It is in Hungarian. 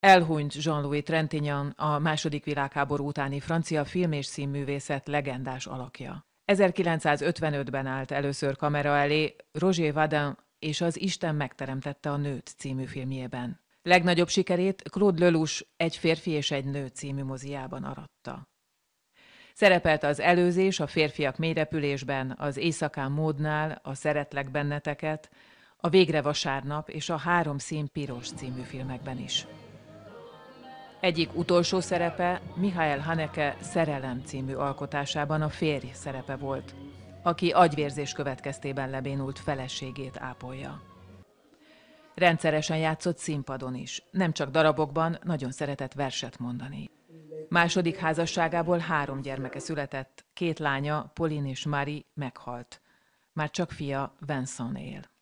Elhunyt Jean-Louis Trintignant a második világháború utáni francia film és színművészet legendás alakja. 1955-ben állt először kamera elé Roger Vadin és az Isten megteremtette a nőt című filmjében. Legnagyobb sikerét Claude Lelouch Egy férfi és egy nő című moziában aratta. Szerepelt az előzés, a férfiak mélyrepülésben, az éjszakán módnál, a szeretlek benneteket, a végre vasárnap és a három szín piros című filmekben is. Egyik utolsó szerepe Mihály Haneke Szerelem című alkotásában a férj szerepe volt, aki agyvérzés következtében lebénult feleségét ápolja. Rendszeresen játszott színpadon is, nem csak darabokban, nagyon szeretett verset mondani. Második házasságából három gyermeke született, két lánya, Pauline és Mari meghalt. Már csak fia Vincent él.